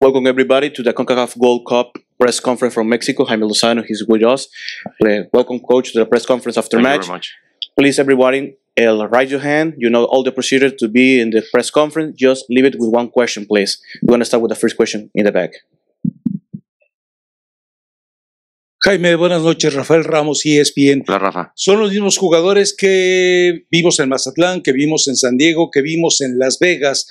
Welcome everybody to the CONCACAF Gold Cup press conference from Mexico. Jaime Lozano he's with us. Welcome, coach, to the press conference after Thank match. You very much. Please, everybody, uh, raise your hand. You know all the procedure to be in the press conference. Just leave it with one question, please. We're going to start with the first question in the back. Jaime, buenas noches. Rafael Ramos, ESPN. Hola, Rafa. Son los mismos jugadores que vimos en Mazatlán, que vimos en San Diego, que vimos en Las Vegas.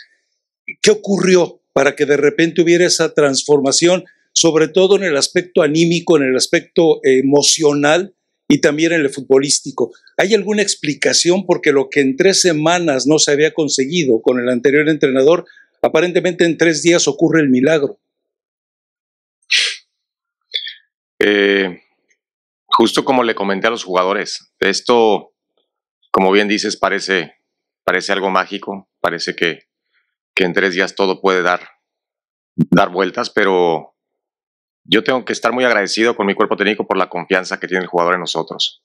¿Qué ocurrió? para que de repente hubiera esa transformación, sobre todo en el aspecto anímico, en el aspecto emocional y también en el futbolístico. ¿Hay alguna explicación? Porque lo que en tres semanas no se había conseguido con el anterior entrenador, aparentemente en tres días ocurre el milagro. Eh, justo como le comenté a los jugadores, esto, como bien dices, parece, parece algo mágico, parece que, que en tres días todo puede dar, dar vueltas, pero yo tengo que estar muy agradecido con mi cuerpo técnico por la confianza que tiene el jugador en nosotros.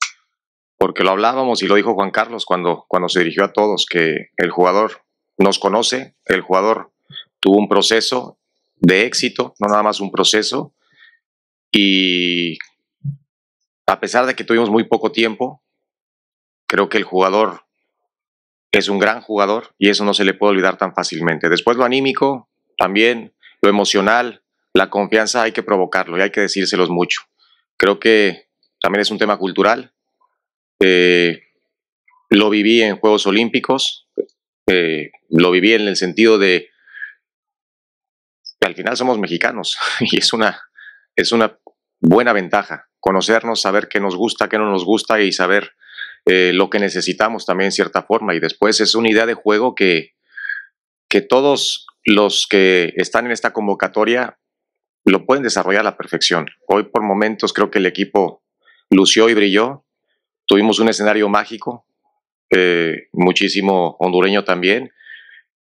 Porque lo hablábamos y lo dijo Juan Carlos cuando, cuando se dirigió a todos, que el jugador nos conoce, el jugador tuvo un proceso de éxito, no nada más un proceso, y a pesar de que tuvimos muy poco tiempo, creo que el jugador es un gran jugador y eso no se le puede olvidar tan fácilmente. Después lo anímico, también lo emocional, la confianza hay que provocarlo y hay que decírselos mucho. Creo que también es un tema cultural. Eh, lo viví en Juegos Olímpicos, eh, lo viví en el sentido de que al final somos mexicanos y es una, es una buena ventaja conocernos, saber qué nos gusta, qué no nos gusta y saber eh, lo que necesitamos también en cierta forma. Y después es una idea de juego que, que todos los que están en esta convocatoria lo pueden desarrollar a la perfección. Hoy por momentos creo que el equipo lució y brilló. Tuvimos un escenario mágico, eh, muchísimo hondureño también,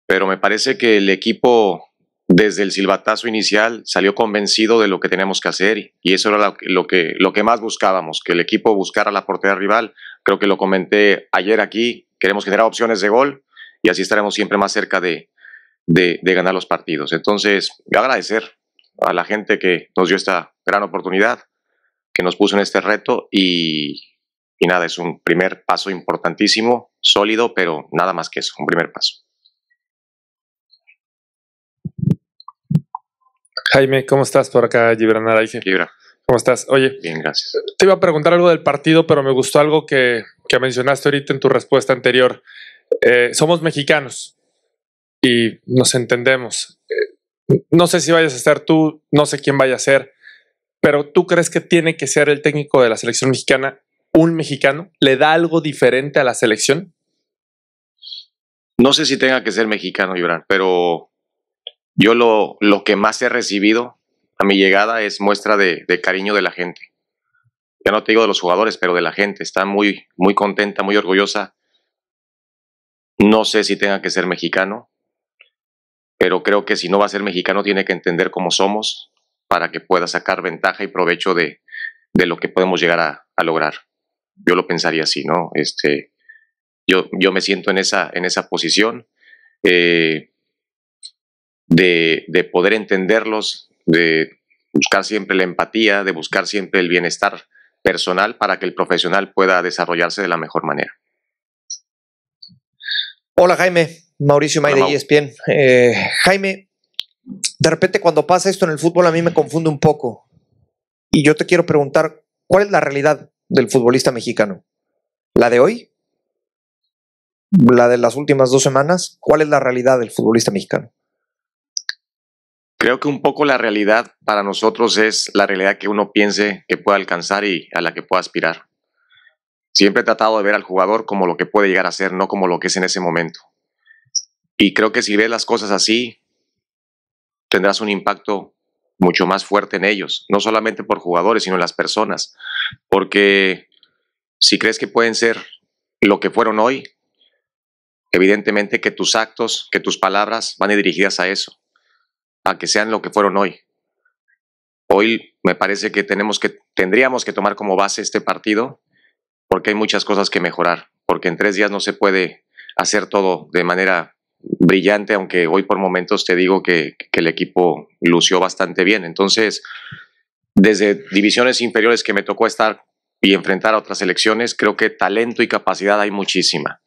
pero me parece que el equipo desde el silbatazo inicial salió convencido de lo que tenemos que hacer y eso era lo, que, más buscábamos, que el equipo buscara la portería rival. Creo que lo comenté ayer aquí, queremos generar opciones de gol y así estaremos siempre más cerca de, ganar los partidos. Entonces, agradecer a la gente que nos dio esta gran oportunidad, que nos puso en este reto y nada, es un primer paso importantísimo, sólido, pero nada más que eso, un primer paso. Jaime, ¿cómo estás por acá, Gibran Araige? Gibran. ¿Cómo estás? Oye, bien, gracias. Te iba a preguntar algo del partido, pero me gustó algo que, mencionaste ahorita en tu respuesta anterior. Eh, somos mexicanos y nos entendemos. Eh, no sé si vayas a ser tú, no sé quién vaya a ser, pero ¿tú crees que tiene que ser el técnico de la selección mexicana un mexicano? ¿Le da algo diferente a la selección? No sé si tenga que ser mexicano, Gibran, pero yo lo, lo que más he recibido a mi llegada es muestra de, cariño de la gente. Ya no te digo de los jugadores, pero de la gente. Está muy, muy contenta, muy orgullosa. No sé si tenga que ser mexicano, pero creo que si no va a ser mexicano tiene que entender cómo somos para que pueda sacar ventaja y provecho de, de lo que podemos llegar a, lograr. Yo lo pensaría así, ¿no? Este, yo, yo me siento en esa, en esa posición. Eh, de, poder entenderlos, de buscar siempre la empatía, de buscar siempre el bienestar personal para que el profesional pueda desarrollarse de la mejor manera. Hola Jaime, Mauricio May de ESPN. Eh, Jaime, de repente cuando pasa esto en el fútbol a mí me confunde un poco y yo te quiero preguntar, ¿cuál es la realidad del futbolista mexicano? ¿La de hoy? ¿La de las últimas dos semanas? ¿Cuál es la realidad del futbolista mexicano? Creo que un poco la realidad para nosotros es la realidad que uno piense que puede alcanzar y a la que pueda aspirar. Siempre he tratado de ver al jugador como lo que puede llegar a ser, no como lo que es en ese momento. Y creo que si ves las cosas así, tendrás un impacto mucho más fuerte en ellos, no solamente por jugadores, sino en las personas. Porque si crees que pueden ser lo que fueron hoy, evidentemente que tus actos, que tus palabras van dirigidas a eso que sean lo que fueron hoy. Hoy me parece que, tenemos que tendríamos que tomar como base este partido porque hay muchas cosas que mejorar, porque en tres días no se puede hacer todo de manera brillante, aunque hoy por momentos te digo que, que el equipo lució bastante bien. Entonces, desde divisiones inferiores que me tocó estar y enfrentar a otras selecciones, creo que talento y capacidad hay muchísima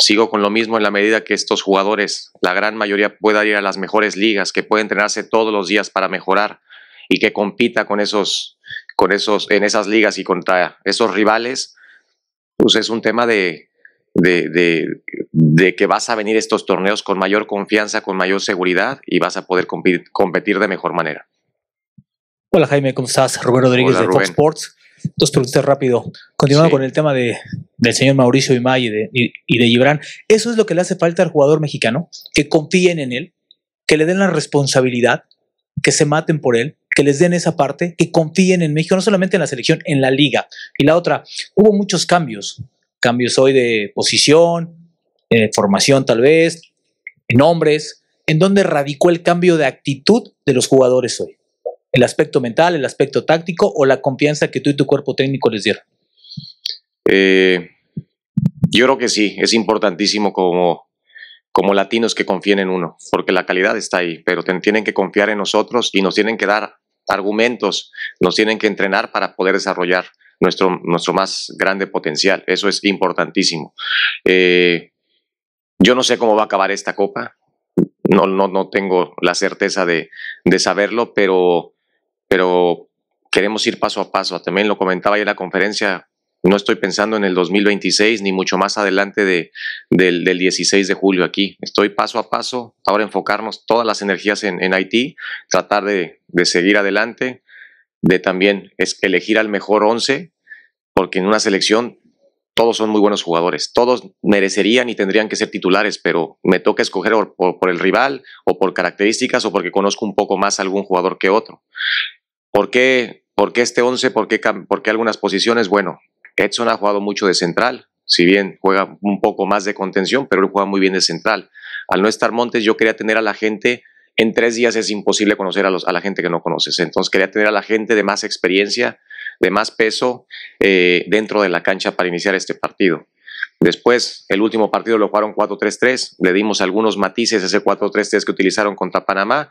sigo con lo mismo en la medida que estos jugadores, la gran mayoría, pueda ir a las mejores ligas, que pueda entrenarse todos los días para mejorar y que compita con esos, con esos, en esas ligas y contra esos rivales, pues es un tema de, de, de, que vas a venir estos torneos con mayor confianza, con mayor seguridad y vas a poder competir, de mejor manera. Hola Jaime, ¿cómo estás? Roberto Rodríguez de Fox Sports. Dos preguntas rápido. Continuando con el tema de, del señor Mauricio Imay y de, Gibran. Eso es lo que le hace falta al jugador mexicano, que confíen en él, que le den la responsabilidad, que se maten por él, que les den esa parte, que confíen en México, no solamente en la selección, en la liga. Y la otra, hubo muchos cambios, cambios hoy de posición, eh, formación tal vez, en hombres, en donde radicó el cambio de actitud de los jugadores hoy. El aspecto mental, el aspecto táctico o la confianza que tú y tu cuerpo técnico les dieron. Eh, yo creo que sí, es importantísimo como, como latinos que confíen en uno, porque la calidad está ahí, pero tienen que confiar en nosotros y nos tienen que dar argumentos, nos tienen que entrenar para poder desarrollar nuestro, nuestro más grande potencial. Eso es importantísimo. Eh, yo no sé cómo va a acabar esta copa, no, no, no tengo la certeza de, saberlo, pero, pero queremos ir paso a paso. También lo comentaba en la conferencia, no estoy pensando en el 2026 ni mucho más adelante de, del, 16 de julio aquí. Estoy paso a paso, ahora enfocarnos todas las energías en, Haití, tratar de, seguir adelante, de también es elegir al mejor 11, porque en una selección todos son muy buenos jugadores, todos merecerían y tendrían que ser titulares, pero me toca escoger por, el rival o por características o porque conozco un poco más a algún jugador que otro. ¿Por qué, este 11? ¿Por qué algunas posiciones? Bueno, Edson ha jugado mucho de central, si bien juega un poco más de contención, pero él juega muy bien de central. Al no estar Montes, yo quería tener a la gente, en tres días es imposible conocer a, los, a la gente que no conoces, entonces quería tener a la gente de más experiencia, de más peso eh, dentro de la cancha para iniciar este partido. Después, el último partido lo jugaron 4-3-3, le dimos algunos matices a ese 4-3-3 que utilizaron contra Panamá,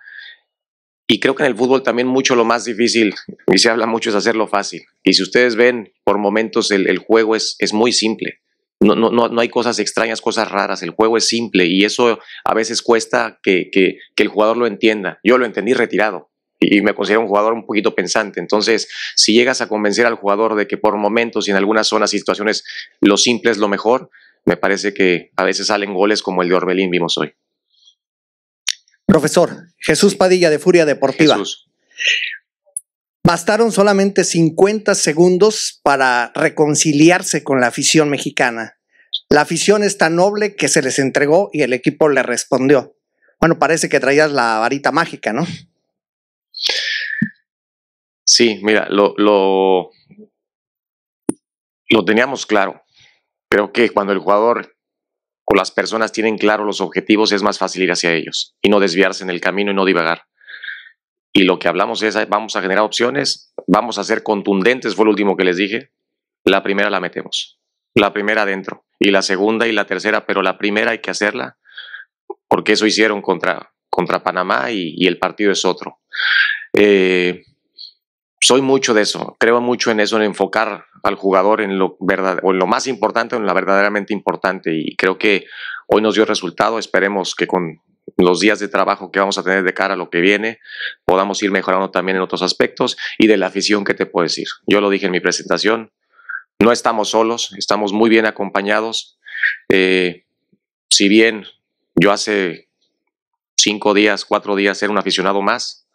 y creo que en el fútbol también mucho lo más difícil, y se habla mucho, es hacerlo fácil. Y si ustedes ven, por momentos el, juego es, es muy simple. No, no, no, hay cosas extrañas, cosas raras. El juego es simple y eso a veces cuesta que, que, que el jugador lo entienda. Yo lo entendí retirado y me considero un jugador un poquito pensante. Entonces, si llegas a convencer al jugador de que por momentos y en algunas zonas y situaciones lo simple es lo mejor, me parece que a veces salen goles como el de Orbelín vimos hoy. Profesor, Jesús Padilla de Furia Deportiva. Bastaron solamente 50 segundos para reconciliarse con la afición mexicana. La afición es tan noble que se les entregó y el equipo le respondió. Bueno, parece que traías la varita mágica, ¿no? Sí, mira, lo, lo, lo teníamos claro. Creo que cuando el jugador o las personas tienen claro los objetivos, es más fácil ir hacia ellos y no desviarse en el camino y no divagar. Y lo que hablamos es, vamos a generar opciones, vamos a ser contundentes, fue lo último que les dije. La primera la metemos, la primera adentro, y la segunda y la tercera, pero la primera hay que hacerla, porque eso hicieron contra, contra Panamá y, el partido es otro. Eh, soy mucho de eso, creo mucho en eso, en enfocar al jugador en lo, verdad, en lo más importante, en lo verdaderamente importante. Y creo que hoy nos dio resultado. Esperemos que con los días de trabajo que vamos a tener de cara a lo que viene, podamos ir mejorando también en otros aspectos. Y de la afición, que te puedo decir? Yo lo dije en mi presentación, no estamos solos, estamos muy bien acompañados. Eh, si bien yo hace cinco días, cuatro días era un aficionado más,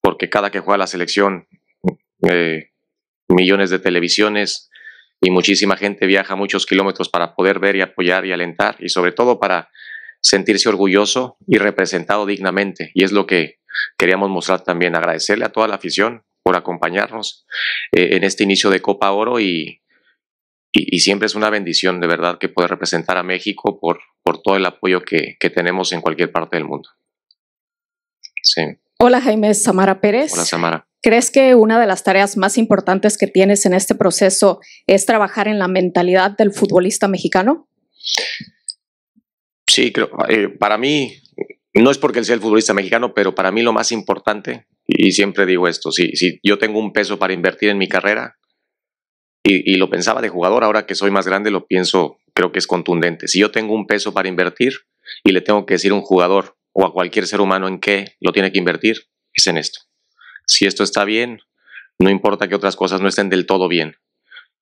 porque cada que juega la selección eh, millones de televisiones y muchísima gente viaja muchos kilómetros para poder ver y apoyar y alentar y sobre todo para sentirse orgulloso y representado dignamente. Y es lo que queríamos mostrar también, agradecerle a toda la afición por acompañarnos eh, en este inicio de Copa Oro y, y, siempre es una bendición de verdad que poder representar a México por, por todo el apoyo que, tenemos en cualquier parte del mundo. Sí. Hola Jaime, Samara Pérez. Hola Samara. ¿Crees que una de las tareas más importantes que tienes en este proceso es trabajar en la mentalidad del futbolista mexicano? Sí, creo, eh, para mí, no es porque él sea el futbolista mexicano, pero para mí lo más importante, y siempre digo esto, si, si yo tengo un peso para invertir en mi carrera, y, y lo pensaba de jugador, ahora que soy más grande lo pienso, creo que es contundente. Si yo tengo un peso para invertir y le tengo que decir a un jugador o a cualquier ser humano en qué lo tiene que invertir, es en esto si esto está bien, no importa que otras cosas no estén del todo bien.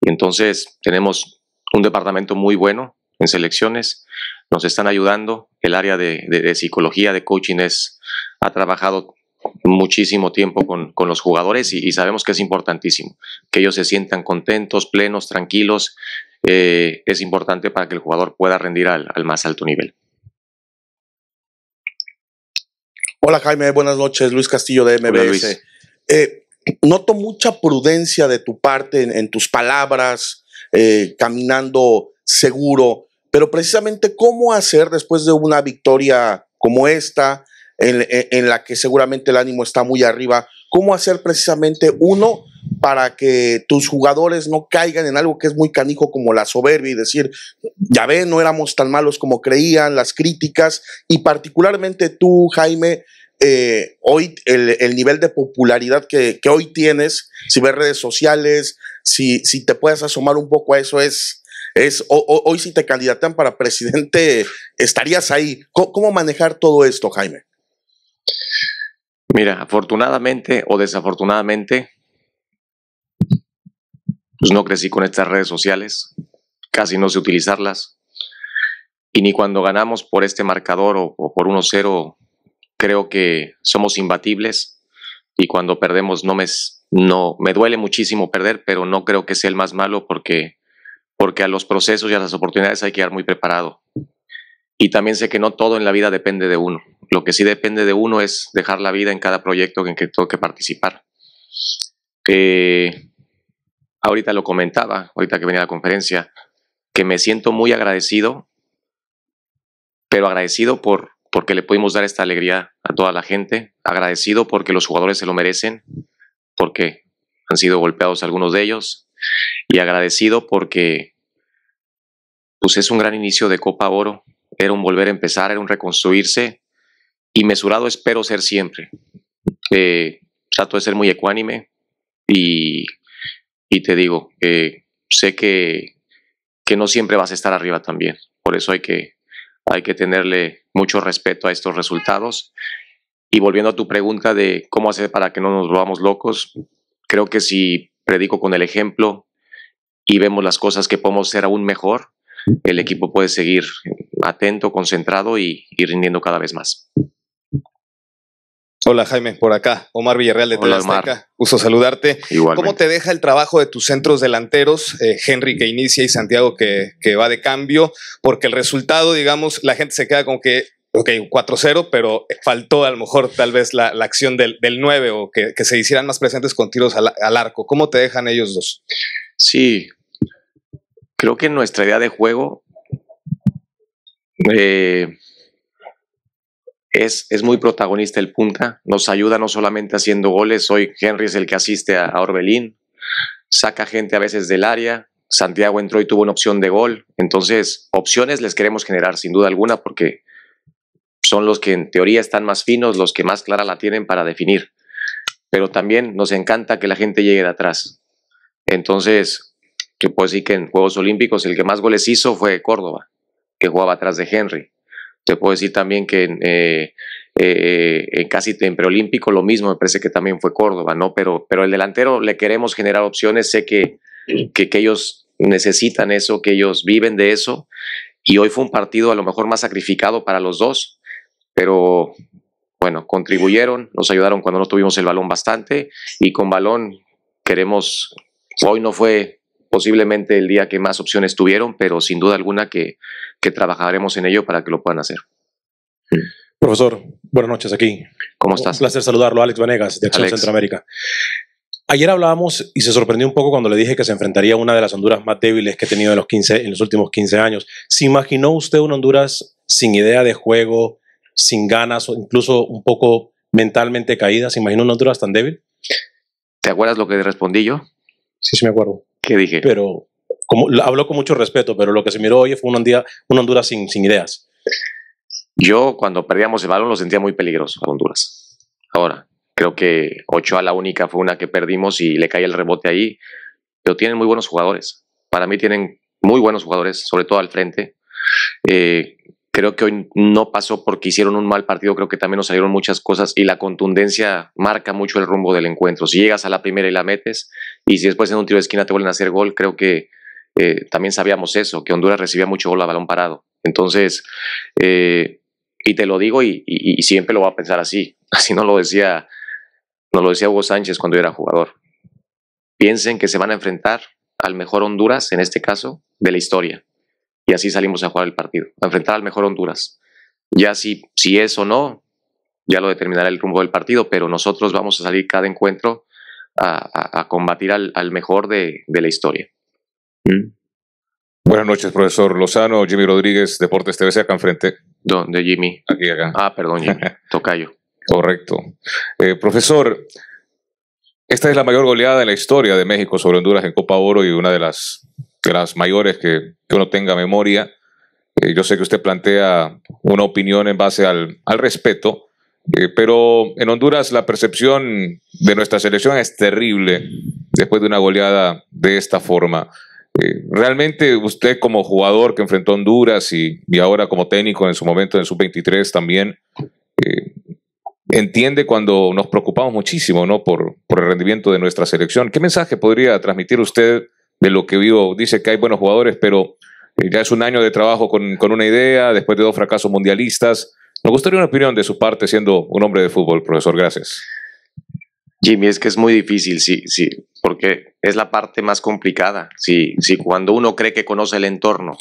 Y entonces tenemos un departamento muy bueno en selecciones, nos están ayudando, el área de, psicología, de coaching es, ha trabajado muchísimo tiempo con, con los jugadores y, sabemos que es importantísimo, que ellos se sientan contentos, plenos, tranquilos, eh, es importante para que el jugador pueda rendir al, más alto nivel. Hola Jaime, buenas noches, Luis Castillo de MBS. Eh, noto mucha prudencia de tu parte en, tus palabras, eh, caminando seguro, pero precisamente cómo hacer después de una victoria como esta, en, en la que seguramente el ánimo está muy arriba, cómo hacer precisamente uno para que tus jugadores no caigan en algo que es muy canijo como la soberbia y decir, ya ve, no éramos tan malos como creían, las críticas, y particularmente tú, Jaime, eh, hoy el, nivel de popularidad que, hoy tienes, si ves redes sociales, si, si te puedes asomar un poco a eso, es, es hoy si te candidatan para presidente, estarías ahí. ¿Cómo, manejar todo esto, Jaime? Mira, afortunadamente o desafortunadamente, pues no crecí con estas redes sociales, casi no sé utilizarlas. Y ni cuando ganamos por este marcador o, o por 1-0 creo que somos imbatibles y cuando perdemos no me, no, me duele muchísimo perder, pero no creo que sea el más malo porque, porque a los procesos y a las oportunidades hay que ir muy preparado. Y también sé que no todo en la vida depende de uno. Lo que sí depende de uno es dejar la vida en cada proyecto en que tengo que participar. Eh, ahorita lo comentaba, ahorita que venía a la conferencia, que me siento muy agradecido, pero agradecido por, porque le pudimos dar esta alegría a toda la gente, agradecido porque los jugadores se lo merecen, porque han sido golpeados algunos de ellos, y agradecido porque pues es un gran inicio de Copa Oro, era un volver a empezar, era un reconstruirse, y mesurado espero ser siempre. Eh, trato de ser muy ecuánime y, te digo, eh, sé que, que no siempre vas a estar arriba también, por eso hay que hay que tenerle mucho respeto a estos resultados. Y volviendo a tu pregunta de cómo hacer para que no nos volvamos locos, creo que si predico con el ejemplo y vemos las cosas que podemos ser aún mejor, el equipo puede seguir atento, concentrado y, y rindiendo cada vez más. Hola Jaime, por acá. Omar Villarreal de Telasteca. Gusto saludarte. ¿Cómo te deja el trabajo de tus centros delanteros, eh, Henry que inicia y Santiago que, va de cambio? Porque el resultado, digamos, la gente se queda con que ok, 4-0, pero faltó a lo mejor tal vez la, acción del, 9 o que, se hicieran más presentes con tiros al, arco. ¿Cómo te dejan ellos dos? Sí, creo que nuestra idea de juego eh, es, muy protagonista el punta, nos ayuda no solamente haciendo goles, hoy Henry es el que asiste a, Orbelín, saca gente a veces del área, Santiago entró y tuvo una opción de gol, entonces opciones les queremos generar sin duda alguna porque son los que en teoría están más finos, los que más clara la tienen para definir, pero también nos encanta que la gente llegue de atrás, entonces que puedo decir que en Juegos Olímpicos el que más goles hizo fue Córdoba, que jugaba atrás de Henry. Te puedo decir también que eh, eh, eh, en, casi en preolímpico lo mismo, me parece que también fue Córdoba, ¿no? Pero, pero el delantero le queremos generar opciones, sé que, que, que ellos necesitan eso, que ellos viven de eso, y hoy fue un partido a lo mejor más sacrificado para los dos, pero bueno, contribuyeron, nos ayudaron cuando no tuvimos el balón bastante y con balón queremos, hoy no fue posiblemente el día que más opciones tuvieron, pero sin duda alguna que, que trabajaremos en ello para que lo puedan hacer. Profesor, buenas noches aquí. ¿Cómo estás? Un placer saludarlo, Alex Vanegas, de Acción Centroamérica. Ayer hablábamos y se sorprendió un poco cuando le dije que se enfrentaría a una de las Honduras más débiles que he tenido en los, 15, en los últimos 15 años. ¿Se imaginó usted una Honduras sin idea de juego, sin ganas o incluso un poco mentalmente caída? ¿Se imaginó una Honduras tan débil? ¿Te acuerdas lo que respondí yo? Sí, sí me acuerdo. ¿Qué dije? Pero como, habló con mucho respeto, pero lo que se miró hoy fue un Honduras, una Honduras sin, ideas. Yo cuando perdíamos el balón lo sentía muy peligroso a Honduras. Ahora, creo que Ochoa la única fue una que perdimos y le cae el rebote ahí. Pero tienen muy buenos jugadores. Para mí tienen muy buenos jugadores, sobre todo al frente. Eh, Creo que hoy no pasó porque hicieron un mal partido, creo que también nos salieron muchas cosas y la contundencia marca mucho el rumbo del encuentro. Si llegas a la primera y la metes y si después en un tiro de esquina te vuelven a hacer gol, creo que eh, también sabíamos eso, que Honduras recibía mucho gol a balón parado. Entonces, eh, y te lo digo y, siempre lo voy a pensar así, así no lo decía, no lo decía Hugo Sánchez cuando yo era jugador. Piensen que se van a enfrentar al mejor Honduras, en este caso, de la historia y así salimos a jugar el partido, a enfrentar al mejor Honduras. Ya si, si es o no, ya lo determinará el rumbo del partido, pero nosotros vamos a salir cada encuentro a, a, combatir al, mejor de, la historia. ¿Mm? Buenas noches, profesor Lozano, Jimmy Rodríguez, Deportes TVC, acá enfrente. ¿Dónde, Jimmy? Aquí, acá. Ah, perdón, Jimmy, tocayo. Correcto. Eh, profesor, esta es la mayor goleada en la historia de México sobre Honduras en Copa Oro y una de las de las mayores que, uno tenga memoria. Eh, yo sé que usted plantea una opinión en base al, respeto, eh, pero en Honduras la percepción de nuestra selección es terrible después de una goleada de esta forma. Eh, realmente usted como jugador que enfrentó Honduras y, ahora como técnico en su momento en sub-23 también, entiende cuando nos preocupamos muchísimo ¿no? por, por el rendimiento de nuestra selección. ¿Qué mensaje podría transmitir usted de lo que vivo. Dice que hay buenos jugadores, pero eh, ya es un año de trabajo con, una idea, después de dos fracasos mundialistas. me gustaría una opinión de su parte siendo un hombre de fútbol, profesor. Gracias. Jimmy, es que es muy difícil, sí, sí, porque es la parte más complicada. Si, sí, sí, cuando uno cree que conoce el entorno,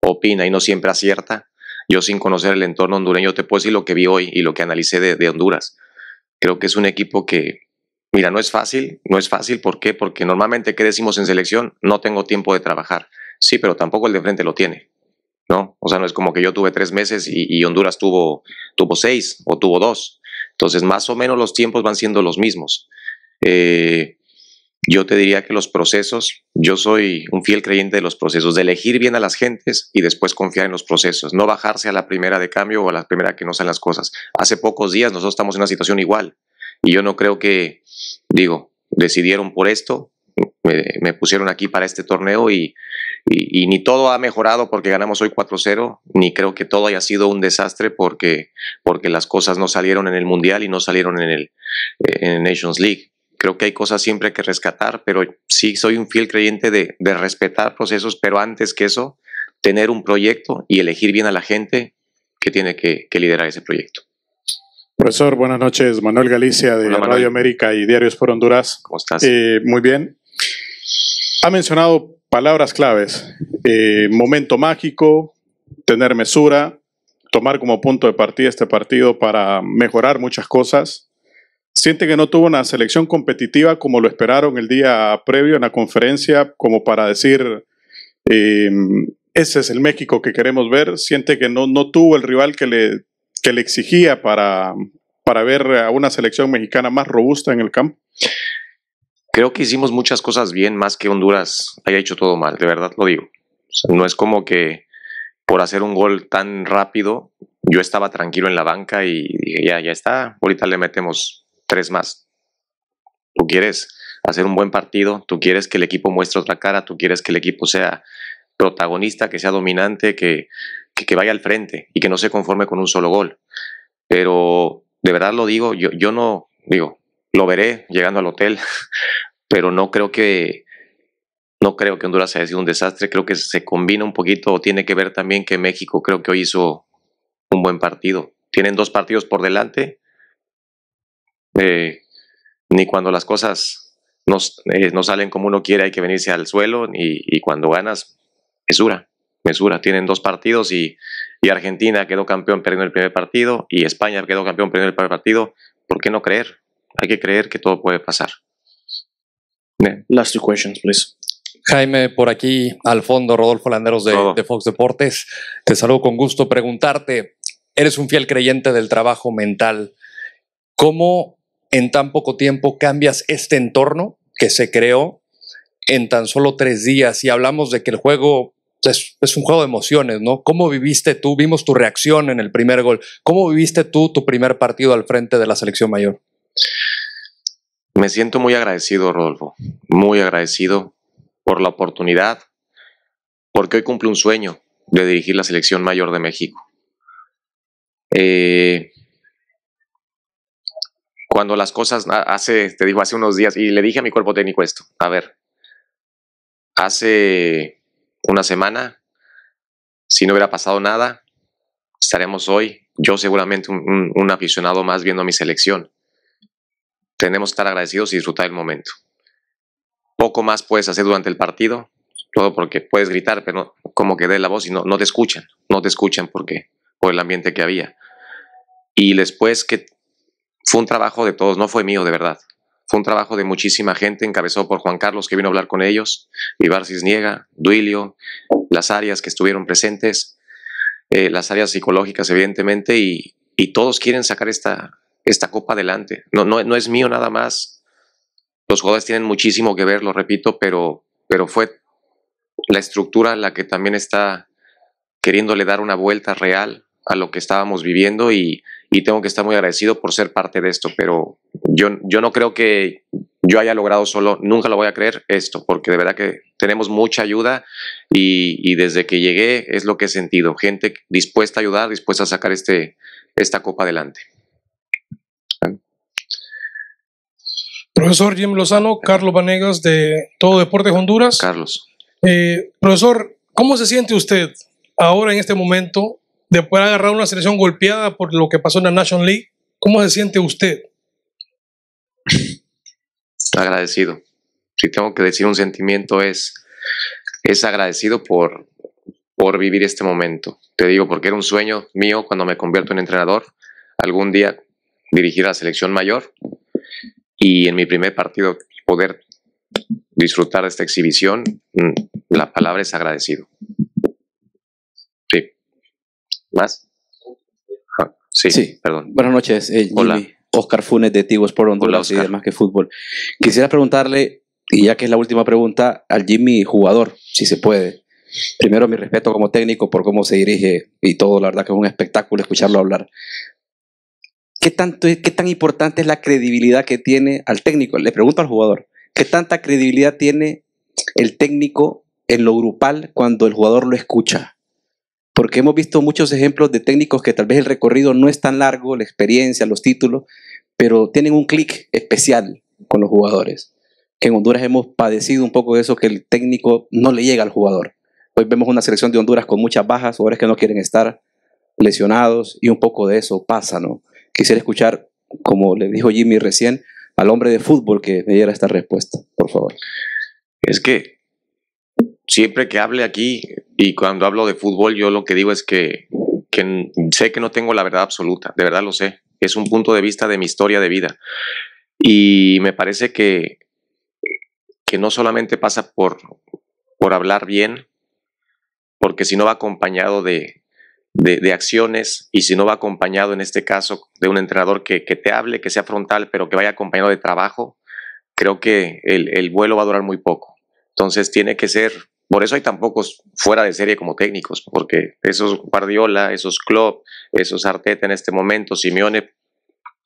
opina y no siempre acierta, yo sin conocer el entorno hondureño te puedo decir lo que vi hoy y lo que analicé de Honduras. Creo que es un equipo que, Mira, no es fácil, no es fácil, ¿por qué? Porque normalmente, ¿qué decimos en selección? No tengo tiempo de trabajar. Sí, pero tampoco el de frente lo tiene, ¿no? O sea, no es como que yo tuve tres meses y, Honduras tuvo, tuvo seis o tuvo dos. Entonces, más o menos los tiempos van siendo los mismos. Eh, yo te diría que los procesos, yo soy un fiel creyente de los procesos, de elegir bien a las gentes y después confiar en los procesos, no bajarse a la primera de cambio o a la primera que no salen las cosas. Hace pocos días nosotros estamos en una situación igual. Y yo no creo que, digo, decidieron por esto, me, pusieron aquí para este torneo y, ni todo ha mejorado porque ganamos hoy 4-0, ni creo que todo haya sido un desastre porque, porque las cosas no salieron en el Mundial y no salieron en el eh, Nations League. Creo que hay cosas siempre que rescatar, pero sí soy un fiel creyente de, respetar procesos, pero antes que eso, tener un proyecto y elegir bien a la gente que tiene que liderar ese proyecto. Profesor, buenas noches. Manuel Galicia de Radio América y Diarios por Honduras. ¿Cómo estás? Eh, muy bien. Ha mencionado palabras claves. Eh, momento mágico, tener mesura, tomar como punto de partida este partido para mejorar muchas cosas. Siente que no tuvo una selección competitiva como lo esperaron el día previo en la conferencia, como para decir, eh, ese es el México que queremos ver. Siente que no, no tuvo el rival que le que le exigía para, ver a una selección mexicana más robusta en el campo? Creo que hicimos muchas cosas bien, más que Honduras haya hecho todo mal, de verdad lo digo. no es como que por hacer un gol tan rápido, yo estaba tranquilo en la banca y dije, ya, ya está, ahorita le metemos tres más. Tú quieres hacer un buen partido, tú quieres que el equipo muestre otra cara, tú quieres que el equipo sea protagonista, que sea dominante, que que, vaya al frente y que no se conforme con un solo gol. Pero de verdad lo digo, yo, yo no, digo, lo veré llegando al hotel, pero no creo que, no creo que Honduras haya sido un desastre, creo que se combina un poquito o tiene que ver también que México creo que hoy hizo un buen partido. Tienen dos partidos por delante, eh, ni cuando las cosas no, eh, salen como uno quiere hay que venirse al suelo, y, y cuando ganas, es dura mesura. Tienen dos partidos y, Argentina quedó campeón perdiendo el primer partido y España quedó campeón perdiendo el primer partido. ¿Por qué no creer? Hay que creer que todo puede pasar. Last two questions, please. Jaime, por aquí al fondo, Rodolfo Landeros de, de Fox Deportes. Te saludo con gusto. Preguntarte, eres un fiel creyente del trabajo mental. ¿Cómo en tan poco tiempo cambias este entorno que se creó en tan solo tres días? Y hablamos de que el juego es, un juego de emociones, ¿no? ¿Cómo viviste tú? Vimos tu reacción en el primer gol. ¿Cómo viviste tú tu primer partido al frente de la selección mayor? Me siento muy agradecido, Rodolfo, muy agradecido por la oportunidad, porque hoy cumple un sueño de dirigir la selección mayor de México. Eh, cuando las cosas ah, hace, te digo, hace unos días, y le dije a mi cuerpo técnico esto, a ver, hace una semana. Si no hubiera pasado nada, estaremos hoy, yo seguramente un, aficionado más viendo a mi selección. Tenemos que estar agradecidos y disfrutar el momento. Poco más puedes hacer durante el partido, todo porque puedes gritar, pero como que dé la voz y no, no te escuchan, no te escuchan porque por el ambiente que había. Y después que fue un trabajo de todos, no fue mío de verdad un trabajo de muchísima gente, encabezado por Juan Carlos, que vino a hablar con ellos, Ibar Niega, Duilio, las áreas que estuvieron presentes, eh, las áreas psicológicas, evidentemente, y, todos quieren sacar esta, esta copa adelante. No, no, no es mío nada más. Los jugadores tienen muchísimo que ver, lo repito, pero, pero fue la estructura la que también está queriéndole dar una vuelta real a lo que estábamos viviendo y, y tengo que estar muy agradecido por ser parte de esto, pero yo, no creo que yo haya logrado solo, nunca lo voy a creer esto, porque de verdad que tenemos mucha ayuda y, desde que llegué es lo que he sentido, gente dispuesta a ayudar, dispuesta a sacar este, esta copa adelante. Profesor Jim Lozano, Carlos Vanegas de Todo Deportes Honduras. Carlos. Eh, profesor, ¿cómo se siente usted ahora en este momento, después de agarrar una selección golpeada por lo que pasó en la National League? ¿Cómo se siente usted? Agradecido. Si tengo que decir un sentimiento es, es agradecido por, por vivir este momento. Te digo, porque era un sueño mío cuando me convierto en entrenador, algún día dirigir a la selección mayor y en mi primer partido poder disfrutar de esta exhibición, mm, la palabra es agradecido. Sí. ¿Más? Ah, sí, perdón. Buenas noches. Eh, Hola. Oscar Funes de por Honduras y demás que fútbol. Quisiera preguntarle, y ya que es la última pregunta, al Jimmy jugador, si se puede. Primero, mi respeto como técnico por cómo se dirige y todo, la verdad que es un espectáculo escucharlo hablar. ¿Qué, tanto, ¿Qué tan importante es la credibilidad que tiene al técnico? Le pregunto al jugador, ¿qué tanta credibilidad tiene el técnico en lo grupal cuando el jugador lo escucha? porque hemos visto muchos ejemplos de técnicos que tal vez el recorrido no es tan largo, la experiencia, los títulos, pero tienen un clic especial con los jugadores. En Honduras hemos padecido un poco de eso, que el técnico no le llega al jugador. Hoy vemos una selección de Honduras con muchas bajas, jugadores que no quieren estar lesionados y un poco de eso pasa, ¿no? Quisiera escuchar, como le dijo Jimmy recién, al hombre de fútbol que me diera esta respuesta, por favor. Es que siempre que hable aquí y cuando hablo de fútbol, yo lo que digo es que, sé que no tengo la verdad absoluta, de verdad lo sé. Es un punto de vista de mi historia de vida. Y me parece que, que no solamente pasa por, por hablar bien, porque si no va acompañado de, acciones y si no va acompañado en este caso de un entrenador que, te hable, que sea frontal, pero que vaya acompañado de trabajo, creo que el, el vuelo va a durar muy poco. Entonces tiene que ser por eso hay tan pocos fuera de serie como técnicos, porque esos Guardiola, esos Klopp, esos Arteta en este momento, Simeone,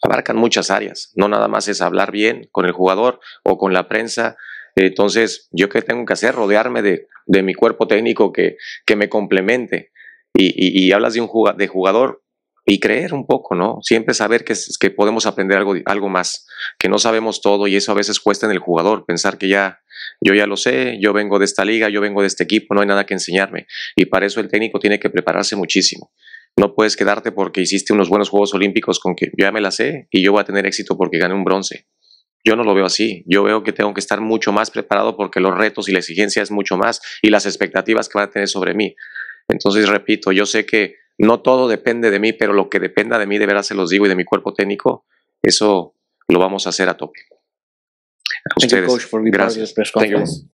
abarcan muchas áreas. No nada más es hablar bien con el jugador o con la prensa. Entonces, ¿yo qué tengo que hacer? Rodearme de, mi cuerpo técnico que, que me complemente. Y, hablas de un de jugador y creer un poco, ¿no? Siempre saber que, que podemos aprender algo, algo más, que no sabemos todo y eso a veces cuesta en el jugador, pensar que ya, yo ya lo sé, yo vengo de esta liga, yo vengo de este equipo, no hay nada que enseñarme. Y para eso el técnico tiene que prepararse muchísimo. No puedes quedarte porque hiciste unos buenos Juegos Olímpicos con que ya me la sé y yo voy a tener éxito porque gané un bronce. Yo no lo veo así. Yo veo que tengo que estar mucho más preparado porque los retos y la exigencia es mucho más y las expectativas que va a tener sobre mí. Entonces, repito, yo sé que no todo depende de mí, pero lo que dependa de mí, de veras se los digo, y de mi cuerpo técnico, eso lo vamos a hacer a tope. gracias.